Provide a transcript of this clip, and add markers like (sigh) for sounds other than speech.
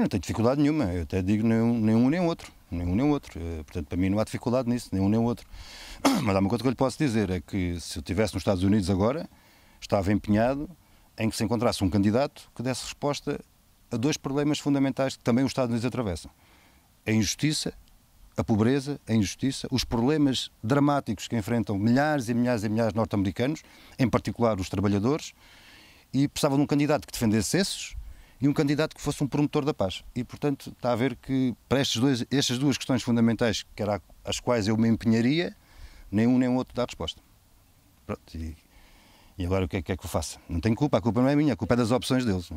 Eu não tenho dificuldade nenhuma, eu até digo nenhum, nenhum nem outro, nenhum nem outro. Eh, portanto, para mim não há dificuldade nisso, nenhum nem outro. (coughs) Mas há uma coisa que eu lhe posso dizer, é que se eu estivesse nos Estados Unidos agora, estava empenhado em que se encontrasse um candidato que desse resposta a dois problemas fundamentais que também os Estados Unidos atravessam. A injustiça, a pobreza, a injustiça, os problemas dramáticos que enfrentam milhares e milhares e milhares de norte-americanos, em particular os trabalhadores, e precisava de um candidato que defendesse esses e um candidato que fosse um promotor da paz. E, portanto, está a ver que para estas duas estas duas questões fundamentais, que era as quais eu me empenharia, nenhum nem o outro dá resposta. Pronto, e, e agora o que é, que é, que eu faço? Não tenho culpa, a culpa não é minha, a culpa é das opções deles.